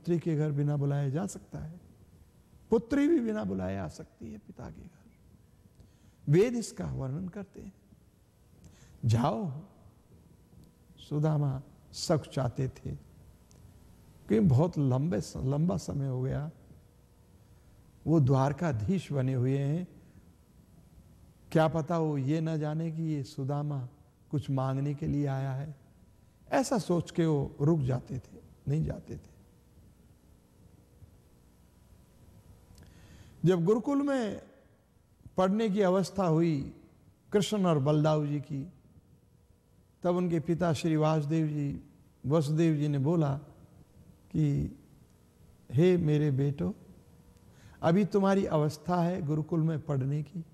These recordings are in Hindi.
पुत्री के घर बिना बुलाए जा सकता है पुत्री भी बिना बुलाए आ सकती है पिता के घर वेद इसका वर्णन करते हैं जाओ सुदामा सख चाहते थे क्योंकि बहुत लंबे लंबा समय हो गया वो द्वारकाधीश बने हुए हैं क्या पता हो ये ना जाने कि ये सुदामा कुछ मांगने के लिए आया है ऐसा सोच के वो रुक जाते थे नहीं जाते थे जब गुरुकुल में पढ़ने की अवस्था हुई कृष्ण और बलदाव जी की तब उनके पिता श्री वासुदेव जी वसुदेव जी ने बोला कि हे मेरे बेटो अभी तुम्हारी अवस्था है गुरुकुल में पढ़ने की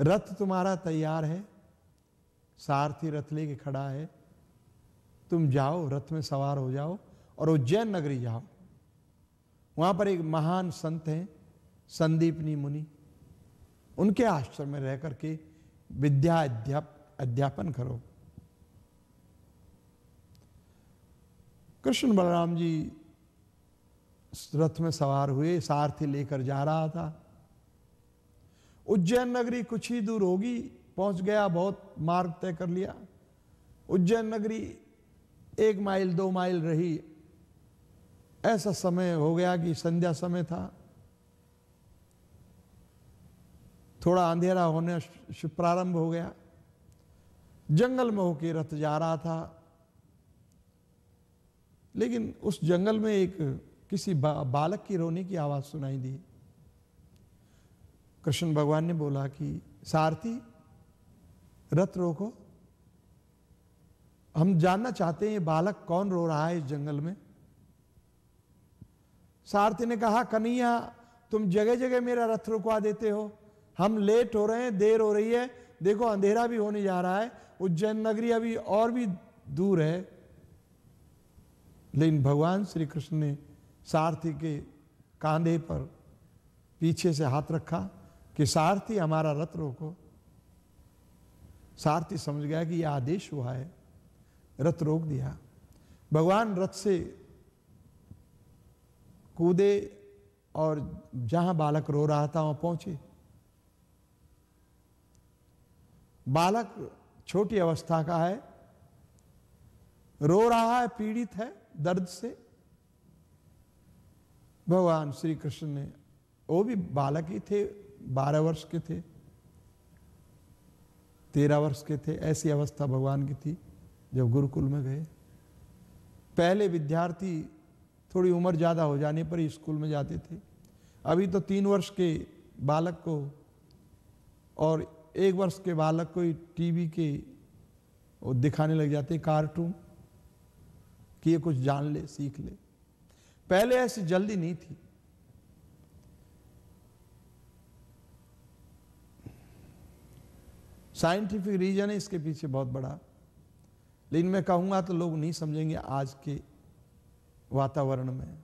रथ तुम्हारा तैयार है सारथी रथ लेके खड़ा है तुम जाओ रथ में सवार हो जाओ और उज्जैन नगरी जाओ वहां पर एक महान संत हैं संदीपनी मुनि उनके आश्रम में रह करके विद्या अध्याप अध्यापन करो कृष्ण बलराम जी रथ में सवार हुए सारथी लेकर जा रहा था उज्जैन नगरी कुछ ही दूर होगी पहुंच गया बहुत मार्ग तय कर लिया उज्जैन नगरी एक माइल दो माइल रही ऐसा समय हो गया कि संध्या समय था थोड़ा अंधेरा होने प्रारंभ हो गया जंगल में होके रथ जा रहा था लेकिन उस जंगल में एक किसी बा, बालक की रोने की आवाज सुनाई दी कृष्ण भगवान ने बोला कि सारथी रथ रोको हम जानना चाहते हैं ये बालक कौन रो रहा है इस जंगल में सारथी ने कहा कन्हैया तुम जगह जगह मेरा रथ रुकवा देते हो हम लेट हो रहे हैं देर हो रही है देखो अंधेरा भी होने जा रहा है उज्जैन नगरी अभी और भी दूर है लेकिन भगवान श्री कृष्ण ने सारथी के कांधे पर पीछे से हाथ रखा कि सारथी हमारा रथ रोको सारथी समझ गया कि यह आदेश हुआ है रथ रोक दिया भगवान रथ से कूदे और जहां बालक रो रहा था वहां पहुंचे बालक छोटी अवस्था का है रो रहा है पीड़ित है दर्द से भगवान श्री कृष्ण ने वो भी बालक ही थे बारह वर्ष के थे तेरह वर्ष के थे ऐसी अवस्था भगवान की थी जब गुरुकुल में गए पहले विद्यार्थी थोड़ी उम्र ज़्यादा हो जाने पर स्कूल में जाते थे अभी तो तीन वर्ष के बालक को और एक वर्ष के बालक को टीवी के वो दिखाने लग जाते कार्टून कि ये कुछ जान ले सीख ले पहले ऐसी जल्दी नहीं थी साइंटिफिक रीजन है इसके पीछे बहुत बड़ा लेकिन मैं कहूँगा तो लोग नहीं समझेंगे आज के वातावरण में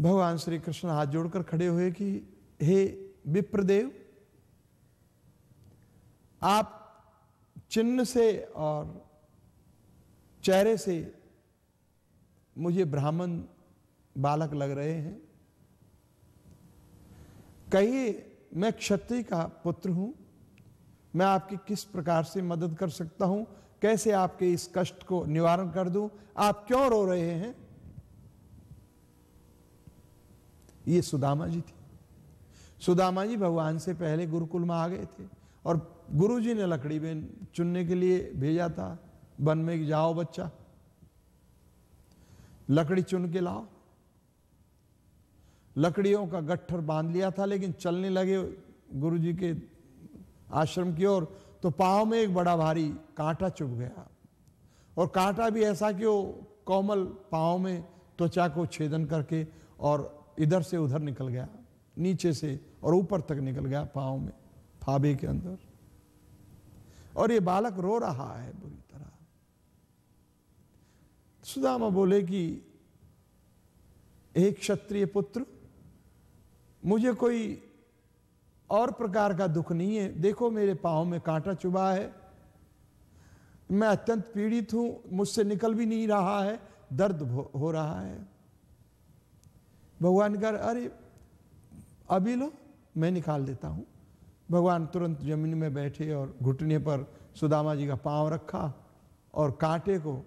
भगवान श्री कृष्ण हाथ जोड़कर खड़े हुए कि हे विप्रदेव आप चिन्ह से और चेहरे से मुझे ब्राह्मण बालक लग रहे हैं कहिए मैं क्षत्रिय का पुत्र हूं मैं आपकी किस प्रकार से मदद कर सकता हूं कैसे आपके इस कष्ट को निवारण कर दूं आप क्यों रो रहे हैं ये सुदामा जी थी सुदामा जी भगवान से पहले गुरुकुल में आ गए थे और गुरु जी ने लकड़ी में चुनने के लिए भेजा था वन में जाओ बच्चा लकड़ी चुन के लाओ लकड़ियों का गट्ठर बांध लिया था लेकिन चलने लगे गुरु जी के आश्रम की ओर तो पाँव में एक बड़ा भारी कांटा चुभ गया और कांटा भी ऐसा कि वो कोमल पाँव में त्वचा को छेदन करके और इधर से उधर निकल गया नीचे से और ऊपर तक निकल गया पाँव में फाबे के अंदर और ये बालक रो रहा है बुरी तरह सुदामा बोले कि एक क्षत्रिय पुत्र मुझे कोई और प्रकार का दुख नहीं है देखो मेरे पाँव में कांटा चुभा है मैं अत्यंत पीड़ित हूं मुझसे निकल भी नहीं रहा है दर्द हो रहा है भगवान कह अरे अभी लो मैं निकाल देता हूँ भगवान तुरंत जमीन में बैठे और घुटने पर सुदामा जी का पांव रखा और कांटे को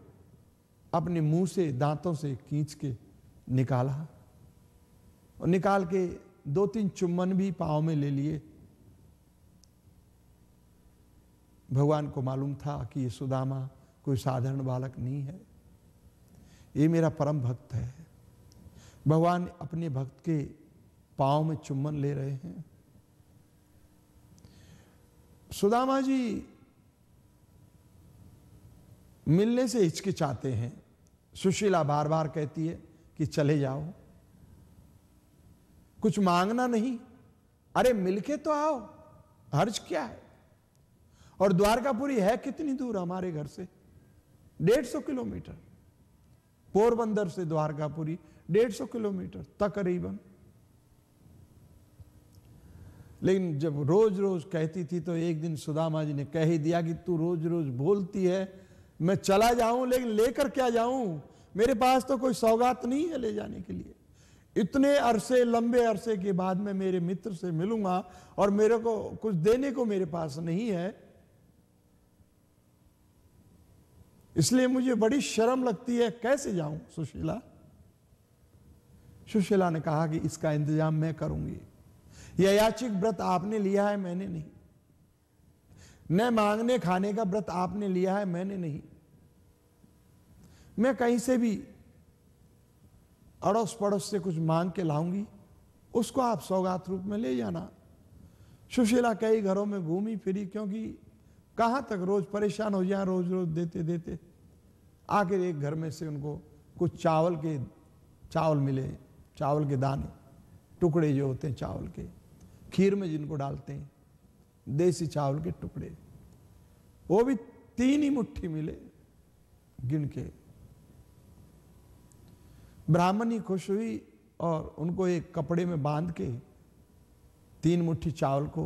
अपने मुंह से दांतों से खींच के निकाला और निकाल के दो तीन चुम्बन भी पाँव में ले लिए भगवान को मालूम था कि ये सुदामा कोई साधारण बालक नहीं है ये मेरा परम भक्त है भगवान अपने भक्त के पाँव में चुम्बन ले रहे हैं सुदामा जी मिलने से हिचकिचाते हैं सुशीला बार बार कहती है कि चले जाओ कुछ मांगना नहीं अरे मिलके तो आओ हर्ज क्या है और द्वारकापुरी है कितनी दूर हमारे घर से डेढ़ सौ किलोमीटर पोरबंदर से द्वारकापुरी डेढ़ सौ किलोमीटर तकरीबन लेकिन जब रोज रोज कहती थी तो एक दिन सुदामा जी ने कह ही दिया कि तू रोज रोज बोलती है मैं चला जाऊं लेकिन लेकर क्या जाऊं मेरे पास तो कोई सौगात नहीं है ले जाने के लिए इतने अरसे लंबे अरसे के बाद में मेरे मित्र से मिलूंगा और मेरे को कुछ देने को मेरे पास नहीं है इसलिए मुझे बड़ी शर्म लगती है कैसे जाऊं सुशीला सुशीला ने कहा कि इसका इंतजाम मैं करूंगी यह याचिक व्रत आपने लिया है मैंने नहीं न मांगने खाने का व्रत आपने लिया है मैंने नहीं मैं कहीं से भी अड़ोस पड़ोस से कुछ मांग के लाऊंगी उसको आप सौगात रूप में ले जाना सुशीला कई घरों में घूमी फिरी क्योंकि कहाँ तक रोज परेशान हो जाए रोज रोज देते देते आखिर एक घर में से उनको कुछ चावल के चावल मिले चावल के दाने टुकड़े जो होते हैं चावल के खीर में जिनको डालते हैं देसी चावल के टुकड़े वो भी तीन ही मुट्ठी मिले गिन के ब्राह्मणी खुश हुई और उनको एक कपड़े में बांध के तीन मुट्ठी चावल को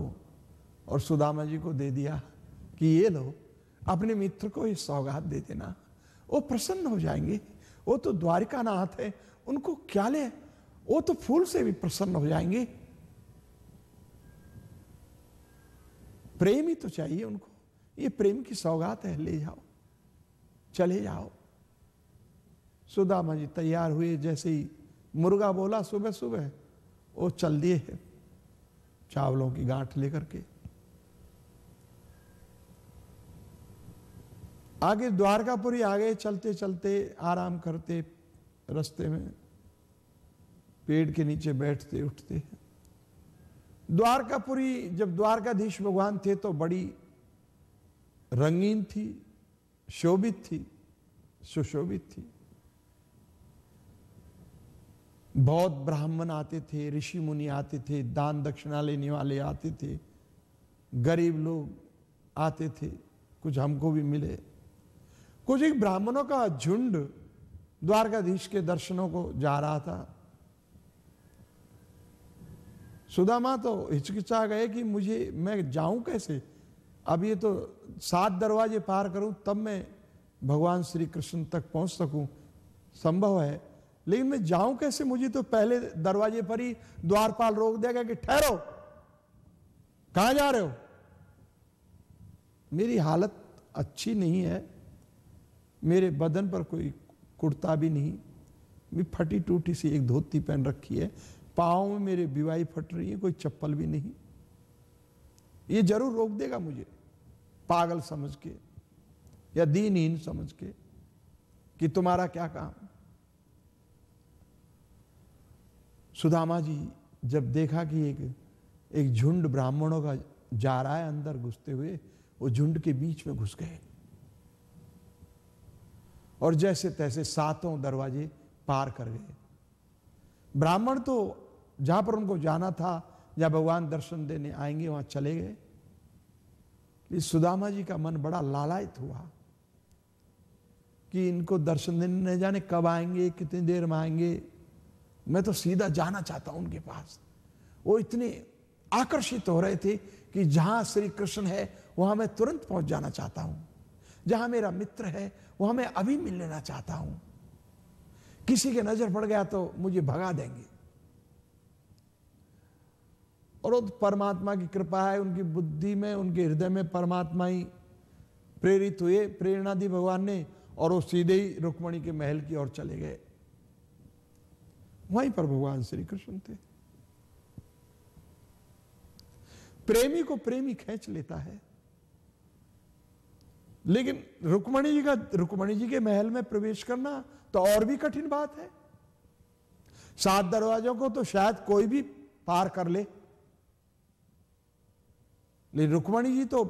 और सुदामा जी को दे दिया कि ये लो अपने मित्र को ये सौगात दे देना वो प्रसन्न हो जाएंगे वो तो द्वारिका नाथ है उनको क्या ले वो तो फूल से भी प्रसन्न हो जाएंगे प्रेम ही तो चाहिए उनको ये प्रेम की सौगात है ले जाओ चले जाओ सुदामा जी तैयार हुए जैसे ही मुर्गा बोला सुबह सुबह वो चल दिए चावलों की गांठ लेकर के आगे द्वारकापुरी आगे चलते चलते आराम करते रास्ते में पेड़ के नीचे बैठते उठते द्वारकापुरी जब द्वारकाधीश भगवान थे तो बड़ी रंगीन थी शोभित थी सुशोभित थी बहुत ब्राह्मण आते थे ऋषि मुनि आते थे दान दक्षिणा लेने वाले आते थे गरीब लोग आते थे कुछ हमको भी मिले कुछ एक ब्राह्मणों का झुंड द्वारकाधीश के दर्शनों को जा रहा था सुदामा तो हिचकिचा गए कि मुझे मैं जाऊं कैसे अब ये तो सात दरवाजे पार करूं तब मैं भगवान श्री कृष्ण तक पहुंच सकूं संभव है लेकिन मैं जाऊं कैसे मुझे तो पहले दरवाजे पर ही द्वारपाल रोक देगा कि ठहरो कहां जा रहे हो मेरी हालत अच्छी नहीं है मेरे बदन पर कोई कुर्ता भी नहीं भी फटी टूटी सी एक धोती पहन रखी है पाओ में मेरे बिवाई फट रही है कोई चप्पल भी नहीं ये जरूर रोक देगा मुझे पागल समझ के या दीनहीन समझ के कि तुम्हारा क्या काम सुदामा जी जब देखा कि एक एक झुंड ब्राह्मणों का जा रहा है अंदर घुसते हुए वो झुंड के बीच में घुस गए और जैसे तैसे सातों दरवाजे पार कर गए ब्राह्मण तो जहां पर उनको जाना था जहां भगवान दर्शन देने आएंगे वहां चले गए इस सुदामा जी का मन बड़ा लालायत हुआ कि इनको दर्शन देने न जाने कब आएंगे कितनी देर में आएंगे मैं तो सीधा जाना चाहता हूं उनके पास वो इतने आकर्षित हो रहे थे कि जहां श्री कृष्ण है वहां मैं तुरंत पहुंच जाना चाहता हूं जहां मेरा मित्र है वहां मैं अभी मिल लेना चाहता हूं किसी के नजर पड़ गया तो मुझे भगा देंगे और तो परमात्मा की कृपा है उनकी बुद्धि में उनके हृदय में परमात्मा ही प्रेरित हुए प्रेरणा दी भगवान ने और वो सीधे ही रुक्मणी के महल की ओर चले गए वहीं पर भगवान श्री कृष्ण थे प्रेमी को प्रेमी खेच लेता है लेकिन रुक्मणी जी का रुक्मणी जी के महल में प्रवेश करना तो और भी कठिन बात है सात दरवाजों को तो शायद कोई भी पार कर ले लेकिन रुक्मणी जी तो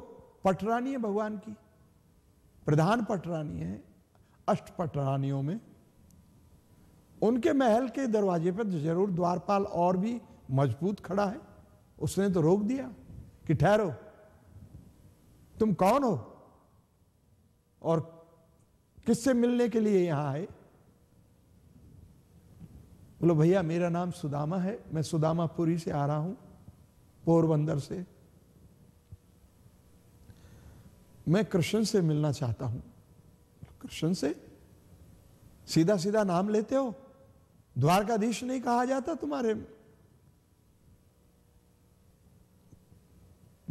पटरानी है भगवान की प्रधान पटरानी है अष्ट पटरानियों में उनके महल के दरवाजे पर जरूर द्वारपाल और भी मजबूत खड़ा है उसने तो रोक दिया कि ठहरो तुम कौन हो और किससे मिलने के लिए यहां आए बोलो भैया मेरा नाम सुदामा है मैं सुदामापुरी से आ रहा हूं पोरबंदर से मैं कृष्ण से मिलना चाहता हूं कृष्ण से सीधा सीधा नाम लेते हो द्वारकाधीश नहीं कहा जाता तुम्हारे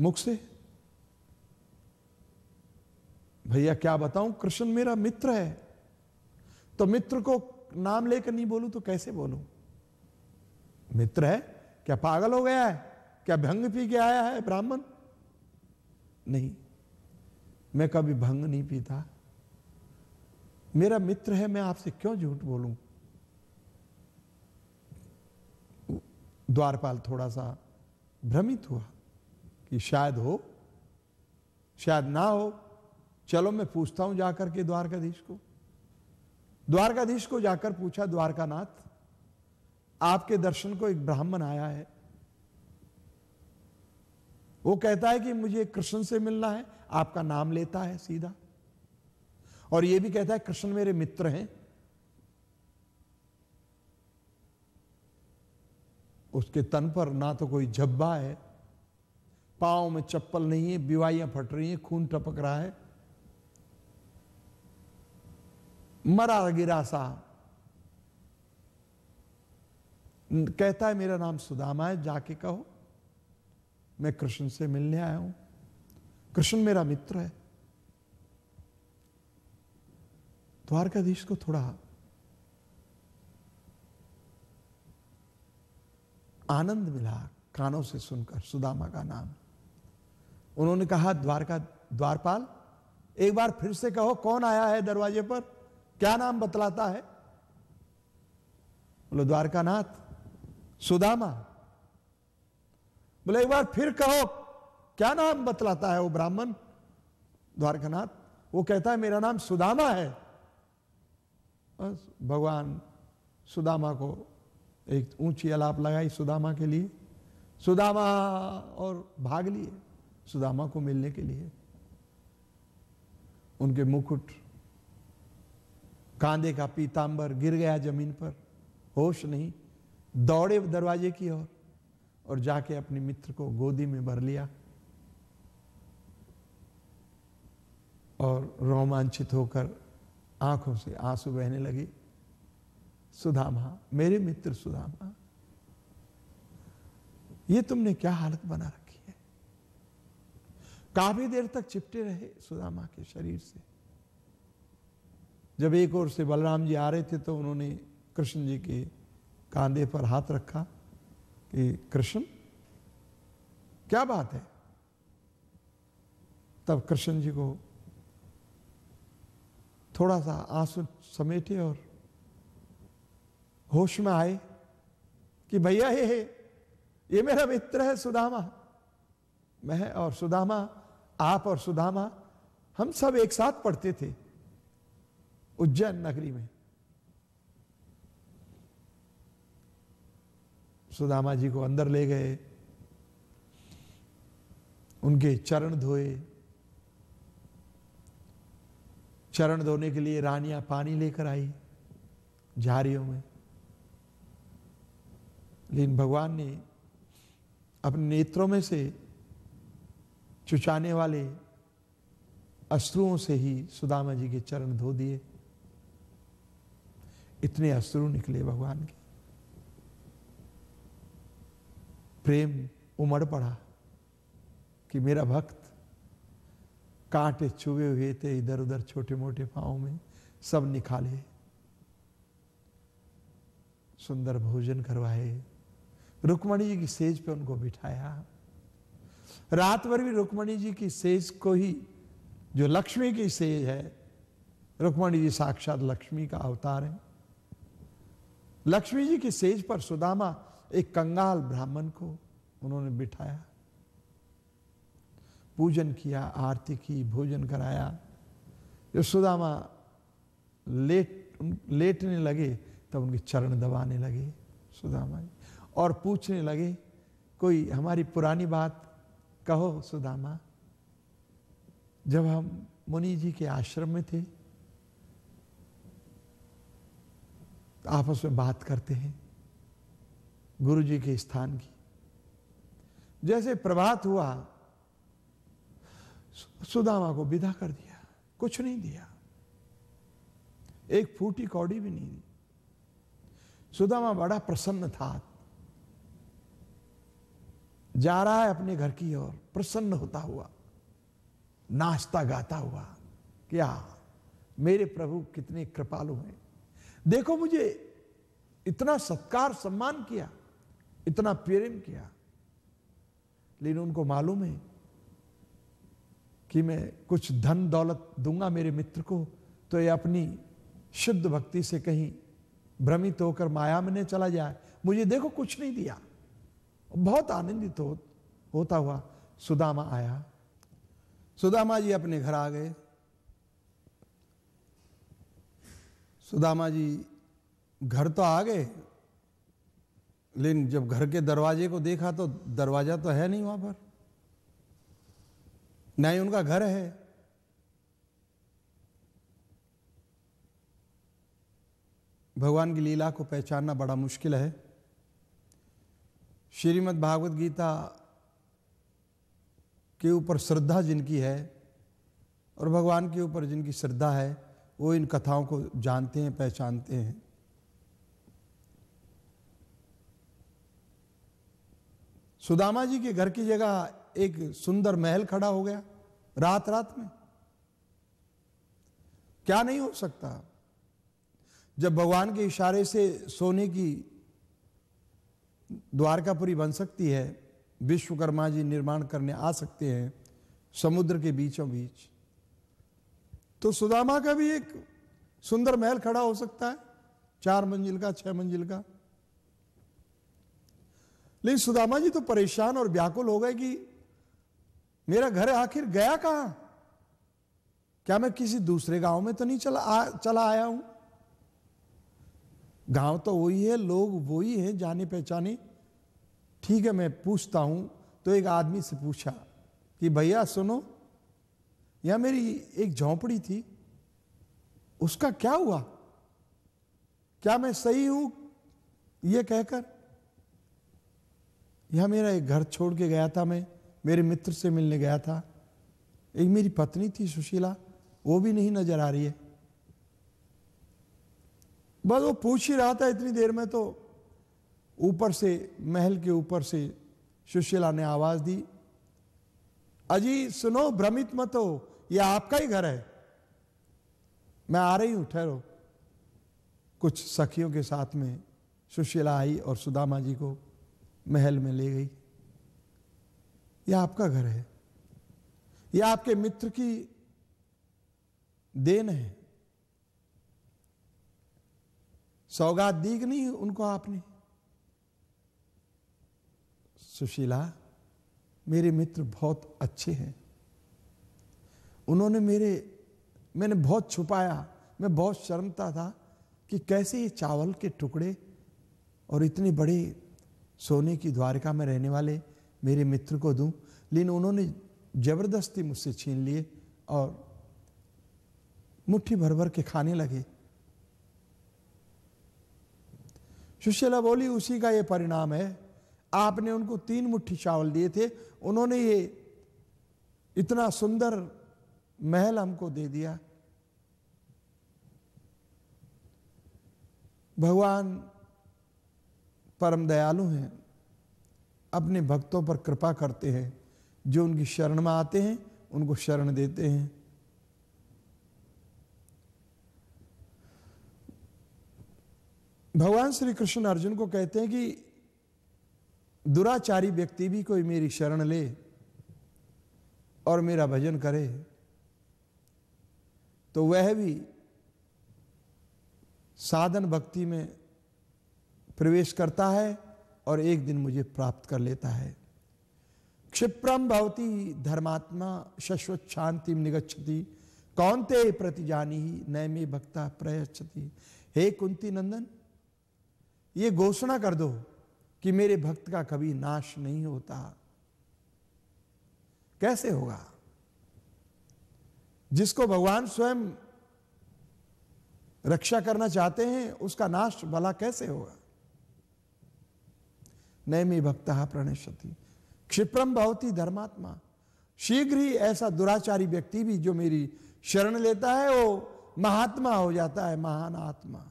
मुख से भैया क्या बताऊं कृष्ण मेरा मित्र है तो मित्र को नाम लेकर नहीं बोलूं तो कैसे बोलूं मित्र है क्या पागल हो गया है क्या भंग पी के आया है ब्राह्मण नहीं मैं कभी भंग नहीं पीता मेरा मित्र है मैं आपसे क्यों झूठ बोलूं द्वारपाल थोड़ा सा भ्रमित हुआ कि शायद हो शायद ना हो चलो मैं पूछता हूं जाकर के द्वारकाधीश को द्वारकाधीश को जाकर पूछा द्वारकानाथ आपके दर्शन को एक ब्राह्मण आया है वो कहता है कि मुझे कृष्ण से मिलना है आपका नाम लेता है सीधा और ये भी कहता है कृष्ण मेरे मित्र हैं उसके तन पर ना तो कोई झब्बा है पाँव में चप्पल नहीं है बिवाइया फट रही हैं खून टपक रहा है मरा गिरा सा कहता है मेरा नाम सुदामा है जाके कहो मैं कृष्ण से मिलने आया हूं कृष्ण मेरा मित्र है द्वारकाधीश को थोड़ा आनंद मिला कानों से सुनकर सुदामा का नाम उन्होंने कहा द्वारका द्वारपाल एक बार फिर से कहो कौन आया है दरवाजे पर क्या नाम बतलाता है बोले द्वारकानाथ सुदामा बोले एक बार फिर कहो क्या नाम बतलाता है वो ब्राह्मण द्वारकानाथ वो कहता है मेरा नाम सुदामा है बस भगवान सुदामा को एक ऊंची अलाप लगाई सुदामा के लिए सुदामा और भाग लिए सुदामा को मिलने के लिए उनके मुकुट कांधे का पीतांबर गिर गया जमीन पर होश नहीं दौड़े दरवाजे की ओर और, और जाके अपने मित्र को गोदी में भर लिया और रोमांचित होकर आंखों से आंसू बहने लगी सुदामा मेरे मित्र सुदामा ये तुमने क्या हालत बना रखी है काफी देर तक चिपटे रहे सुदामा के शरीर से जब एक ओर से बलराम जी आ रहे थे तो उन्होंने कृष्ण जी के कांधे पर हाथ रखा कि कृष्ण क्या बात है तब कृष्ण जी को थोड़ा सा आंसू समेटे और होश में आए कि भैया हे हे ये मेरा मित्र है सुदामा मैं और सुदामा आप और सुदामा हम सब एक साथ पढ़ते थे उज्जैन नगरी में सुदामा जी को अंदर ले गए उनके चरण धोए चरण धोने के लिए रानियां पानी लेकर आई झारियों में लेकिन भगवान ने अपने नेत्रों में से चुचाने वाले अश्रुओं से ही सुदामा जी के चरण धो दिए इतने अश्रु निकले भगवान के प्रेम उमड़ पड़ा कि मेरा भक्त कांटे चुभे हुए थे इधर उधर छोटे मोटे पाओ में सब निकाले सुंदर भोजन करवाए रुक्मणी जी की सेज पे उनको बिठाया रात भर भी रुक्मणी जी की सेज को ही जो लक्ष्मी की सेज है रुक्मणी जी साक्षात लक्ष्मी का अवतार है लक्ष्मी जी की सेज पर सुदामा एक कंगाल ब्राह्मण को उन्होंने बिठाया पूजन किया आरती की भोजन कराया जो सुदामा लेट लेटने लगे तब उनके चरण दबाने लगे सुदामा जी और पूछने लगे कोई हमारी पुरानी बात कहो सुदामा जब हम मुनि जी के आश्रम में थे आपस में बात करते हैं गुरु जी के स्थान की जैसे प्रभात हुआ सुदामा को विदा कर दिया कुछ नहीं दिया एक फूटी कौड़ी भी नहीं दी सुदामा बड़ा प्रसन्न था जा रहा है अपने घर की ओर प्रसन्न होता हुआ नाश्ता गाता हुआ क्या मेरे प्रभु कितने कृपालु हैं देखो मुझे इतना सत्कार सम्मान किया इतना प्रेम किया लेकिन उनको मालूम है कि मैं कुछ धन दौलत दूंगा मेरे मित्र को तो ये अपनी शुद्ध भक्ति से कहीं भ्रमित होकर माया में चला जाए मुझे देखो कुछ नहीं दिया बहुत आनंदित हो, होता हुआ सुदामा आया सुदामा जी अपने घर आ गए सुदामा जी घर तो आ गए लेकिन जब घर के दरवाजे को देखा तो दरवाजा तो है नहीं वहां पर ना ही उनका घर है भगवान की लीला को पहचानना बड़ा मुश्किल है श्रीमद् भागवत गीता के ऊपर श्रद्धा जिनकी है और भगवान के ऊपर जिनकी श्रद्धा है वो इन कथाओं को जानते हैं पहचानते हैं सुदामा जी के घर की जगह एक सुंदर महल खड़ा हो गया रात रात में क्या नहीं हो सकता जब भगवान के इशारे से सोने की द्वारकापुरी बन सकती है विश्वकर्मा जी निर्माण करने आ सकते हैं समुद्र के बीचों बीच तो सुदामा का भी एक सुंदर महल खड़ा हो सकता है चार मंजिल का छह मंजिल का लेकिन सुदामा जी तो परेशान और व्याकुल हो गए कि मेरा घर आखिर गया कहां क्या मैं किसी दूसरे गांव में तो नहीं चला आ, चला आया हूं गांव तो वही है लोग वही हैं जाने पहचाने ठीक है मैं पूछता हूँ तो एक आदमी से पूछा कि भैया सुनो यह मेरी एक झोंपड़ी थी उसका क्या हुआ क्या मैं सही हूं यह कहकर यह मेरा एक घर छोड़ के गया था मैं मेरे मित्र से मिलने गया था एक मेरी पत्नी थी सुशीला वो भी नहीं नजर आ रही है बस वो पूछ ही रहा था इतनी देर में तो ऊपर से महल के ऊपर से सुशीला ने आवाज दी अजी सुनो भ्रमित मत हो यह आपका ही घर है मैं आ रही हूं ठहरो कुछ सखियों के साथ में सुशीला आई और सुदामा जी को महल में ले गई यह आपका घर है यह आपके मित्र की देन है सौगात दी कि नहीं उनको आपने सुशीला मेरे मित्र बहुत अच्छे हैं उन्होंने मेरे मैंने बहुत छुपाया मैं बहुत शर्मता था कि कैसे ये चावल के टुकड़े और इतने बड़े सोने की द्वारिका में रहने वाले मेरे मित्र को दूं लेकिन उन्होंने ज़बरदस्ती मुझसे छीन लिए और मुट्ठी भर भर के खाने लगे सुशीला बोली उसी का ये परिणाम है आपने उनको तीन मुट्ठी चावल दिए थे उन्होंने ये इतना सुंदर महल हमको दे दिया भगवान परम दयालु हैं अपने भक्तों पर कृपा करते हैं जो उनकी शरण में आते हैं उनको शरण देते हैं भगवान श्री कृष्ण अर्जुन को कहते हैं कि दुराचारी व्यक्ति भी कोई मेरी शरण ले और मेरा भजन करे तो वह भी साधन भक्ति में प्रवेश करता है और एक दिन मुझे प्राप्त कर लेता है क्षिप्रम भवती धर्मात्मा शश्वत शांति निगच्छति कौन ते प्रतिजानी ही नय भक्ता प्रयच्छति हे कुंती नंदन ये घोषणा कर दो कि मेरे भक्त का कभी नाश नहीं होता कैसे होगा जिसको भगवान स्वयं रक्षा करना चाहते हैं उसका नाश भला कैसे होगा नैमी भक्त प्रणेशति क्षिप्रम भवती धर्मात्मा शीघ्र ही ऐसा दुराचारी व्यक्ति भी जो मेरी शरण लेता है वो महात्मा हो जाता है महान आत्मा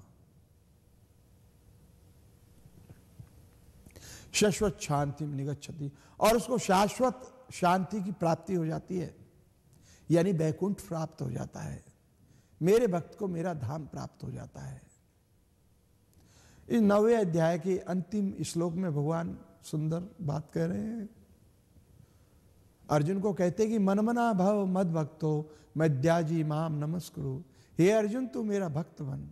शाश्वत शांति में निगच्छति और उसको शाश्वत शांति की प्राप्ति हो जाती है यानी बैकुंठ प्राप्त हो जाता है मेरे भक्त को मेरा धाम प्राप्त हो जाता है इस नवे अध्याय के अंतिम श्लोक में भगवान सुंदर बात कह रहे हैं अर्जुन को कहते कि मनमना भव मद भक्तो मद्याजी माम नमस्कुरु हे अर्जुन तू मेरा भक्त बन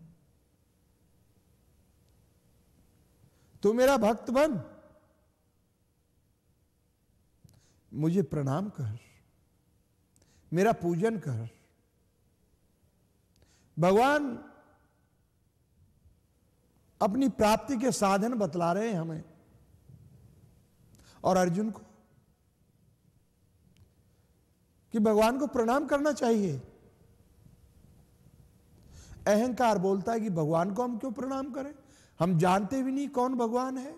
तू मेरा भक्त बन मुझे प्रणाम कर मेरा पूजन कर भगवान अपनी प्राप्ति के साधन बतला रहे हैं हमें और अर्जुन को कि भगवान को प्रणाम करना चाहिए अहंकार बोलता है कि भगवान को हम क्यों प्रणाम करें हम जानते भी नहीं कौन भगवान है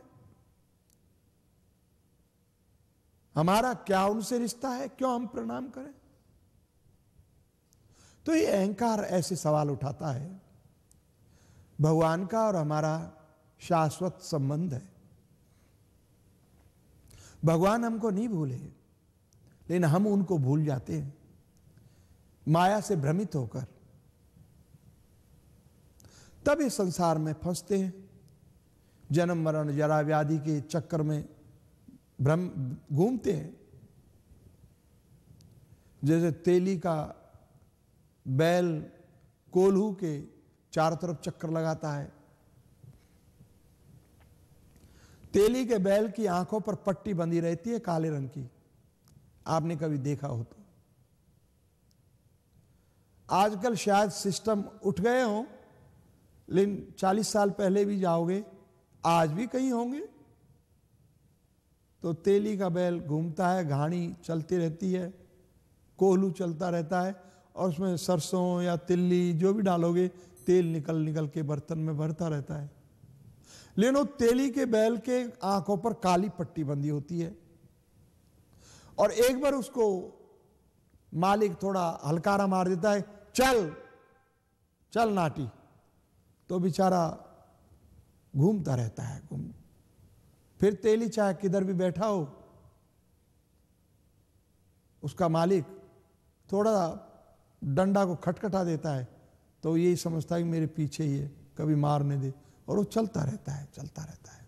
हमारा क्या उनसे रिश्ता है क्यों हम प्रणाम करें तो ये अहंकार ऐसे सवाल उठाता है भगवान का और हमारा शाश्वत संबंध है भगवान हमको नहीं भूले लेकिन हम उनको भूल जाते हैं माया से भ्रमित होकर तब इस संसार में फंसते हैं जन्म मरण जरा व्याधि के चक्कर में ब्रह्म घूमते हैं जैसे तेली का बैल कोल्हू के चारों तरफ चक्कर लगाता है तेली के बैल की आंखों पर पट्टी बंधी रहती है काले रंग की आपने कभी देखा हो तो आजकल शायद सिस्टम उठ गए हो लेकिन 40 साल पहले भी जाओगे आज भी कहीं होंगे तो तेली का बैल घूमता है घाणी चलती रहती है कोहलू चलता रहता है और उसमें सरसों या तिल्ली जो भी डालोगे तेल निकल निकल के बर्तन में भरता रहता है लेकिन वो तेली के बैल के आंखों पर काली पट्टी बंदी होती है और एक बार उसको मालिक थोड़ा हलकारा मार देता है चल चल नाटी तो बेचारा घूमता रहता है घूम फिर तेली चाहे किधर भी बैठा हो उसका मालिक थोड़ा डंडा को खटखटा देता है तो यही समझता है कि मेरे पीछे ही है कभी मारने दे और वो चलता रहता है चलता रहता है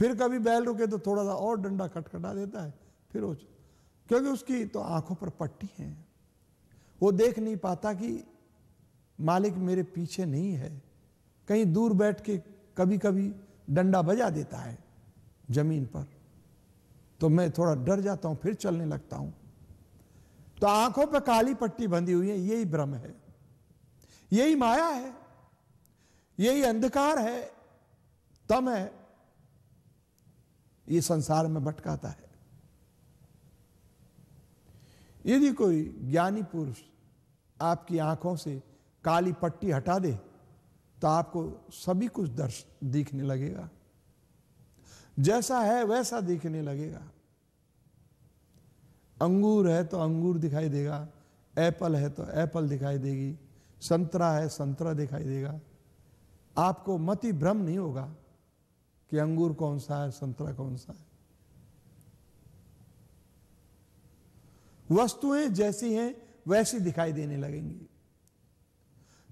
फिर कभी बैल रुके तो थोड़ा सा और डंडा खटखटा देता है फिर वो क्योंकि उसकी तो आंखों पर पट्टी है वो देख नहीं पाता कि मालिक मेरे पीछे नहीं है कहीं दूर बैठ के कभी कभी डंडा बजा देता है जमीन पर तो मैं थोड़ा डर जाता हूं फिर चलने लगता हूं तो आंखों पर काली पट्टी बंधी हुई है यही भ्रम है यही माया है यही अंधकार है तम है ये संसार में भटकाता है यदि कोई ज्ञानी पुरुष आपकी आंखों से काली पट्टी हटा दे तो आपको सभी कुछ दर्श दिखने लगेगा जैसा है वैसा दिखने लगेगा अंगूर है तो अंगूर दिखाई देगा एप्पल है तो एप्पल दिखाई देगी संतरा है संतरा दिखाई देगा आपको मति भ्रम नहीं होगा कि अंगूर कौन सा है संतरा कौन सा है वस्तुएं जैसी हैं वैसी दिखाई देने लगेंगी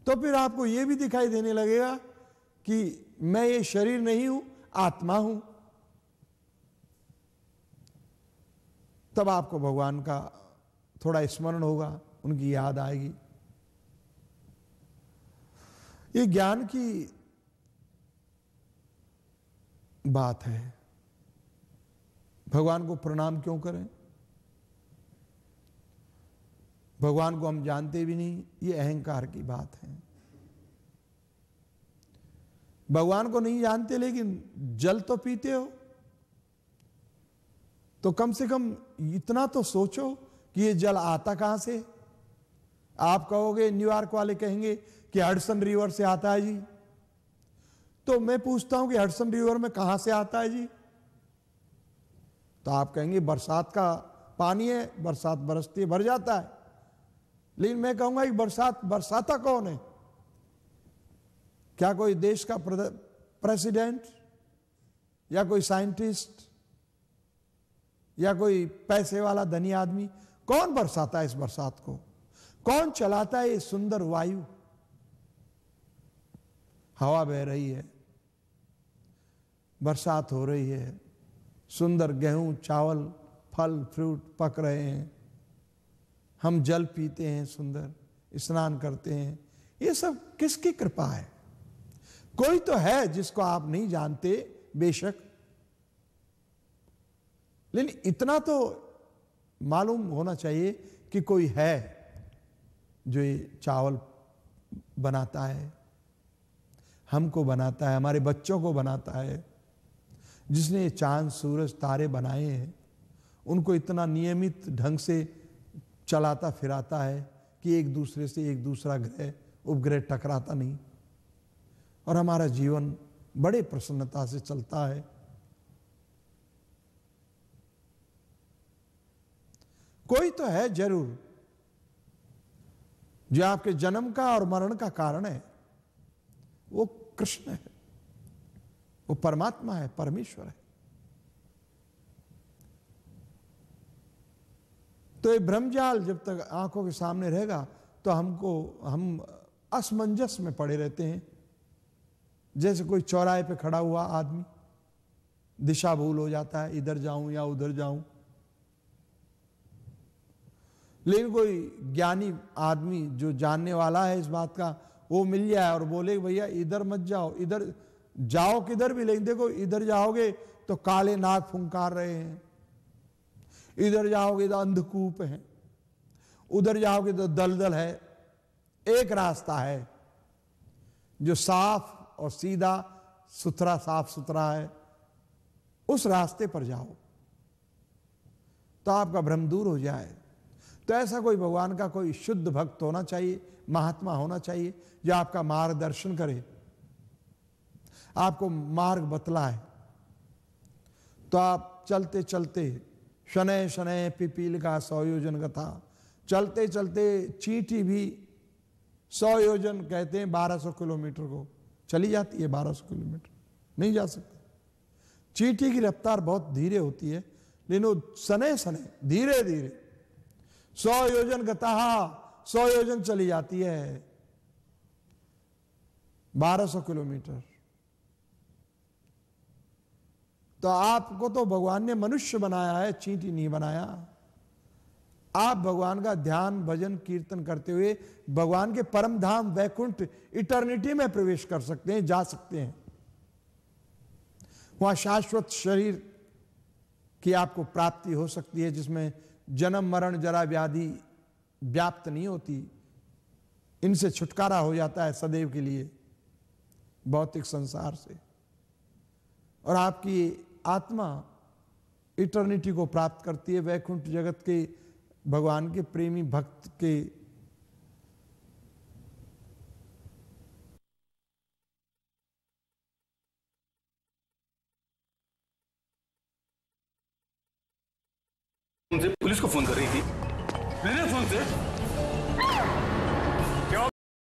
तो फिर आपको यह भी दिखाई देने लगेगा कि मैं ये शरीर नहीं हूं आत्मा हूं तब आपको भगवान का थोड़ा स्मरण होगा उनकी याद आएगी ये ज्ञान की बात है भगवान को प्रणाम क्यों करें भगवान को हम जानते भी नहीं ये अहंकार की बात है भगवान को नहीं जानते लेकिन जल तो पीते हो तो कम से कम इतना तो सोचो कि ये जल आता कहां से आप कहोगे न्यूयॉर्क वाले कहेंगे कि हडसन रिवर से आता है जी तो मैं पूछता हूं कि हडसन रिवर में कहां से आता है जी तो आप कहेंगे बरसात का पानी है बरसात बरसती है भर जाता है लेकिन मैं कहूंगा कि बरसात बरसाता कौन है क्या कोई देश का प्रेसिडेंट या कोई साइंटिस्ट या कोई पैसे वाला धनी आदमी कौन बरसाता है इस बरसात को कौन चलाता है ये सुंदर वायु हवा बह रही है बरसात हो रही है सुंदर गेहूं चावल फल फ्रूट पक रहे हैं हम जल पीते हैं सुंदर स्नान करते हैं ये सब किसकी कृपा है कोई तो है जिसको आप नहीं जानते बेशक लेकिन इतना तो मालूम होना चाहिए कि कोई है जो ये चावल बनाता है हमको बनाता है हमारे बच्चों को बनाता है जिसने ये चांद सूरज तारे बनाए हैं उनको इतना नियमित ढंग से चलाता फिराता है कि एक दूसरे से एक दूसरा ग्रह उपग्रह टकराता नहीं और हमारा जीवन बड़े प्रसन्नता से चलता है कोई तो है जरूर जो आपके जन्म का और मरण का कारण है वो कृष्ण है वो परमात्मा है परमेश्वर है तो ये ब्रह्मजाल जब तक आंखों के सामने रहेगा तो हमको हम असमंजस में पड़े रहते हैं जैसे कोई चौराहे पे खड़ा हुआ आदमी दिशा भूल हो जाता है इधर जाऊं या उधर जाऊं लेकिन कोई ज्ञानी आदमी जो जानने वाला है इस बात का वो मिल जाए और बोले भैया इधर मत जाओ इधर जाओ किधर भी लेकिन देखो इधर जाओगे तो काले नाग फुंकार रहे हैं इधर जाओगे तो अंधकूप है उधर जाओगे तो दलदल है एक रास्ता है जो साफ और सीधा सुथरा साफ सुथरा है उस रास्ते पर जाओ तो आपका भ्रम दूर हो जाए तो ऐसा कोई भगवान का कोई शुद्ध भक्त होना चाहिए महात्मा होना चाहिए जो आपका मार्गदर्शन करे आपको मार्ग बतलाए तो आप चलते चलते शनय शनय पिपील का सौयोजन कथा चलते चलते चीटी भी सौयोजन कहते हैं 1200 किलोमीटर को चली जाती है 1200 किलोमीटर नहीं जा सकती चीटी की रफ्तार बहुत धीरे होती है लेकिन वो सने सने धीरे धीरे सौ योजन गताहा सौ योजन चली जाती है बारह सौ किलोमीटर तो आपको तो भगवान ने मनुष्य बनाया है चींटी नहीं बनाया आप भगवान का ध्यान भजन कीर्तन करते हुए भगवान के परम धाम वैकुंठ इटर्निटी में प्रवेश कर सकते हैं जा सकते हैं वहां शाश्वत शरीर की आपको प्राप्ति हो सकती है जिसमें जन्म मरण जरा व्याधि व्याप्त नहीं होती इनसे छुटकारा हो जाता है सदैव के लिए भौतिक संसार से और आपकी आत्मा इटर्निटी को प्राप्त करती है वैकुंठ जगत के भगवान के प्रेमी भक्त के उनसे पुलिस को फोन कर रही थी मेरे फोन से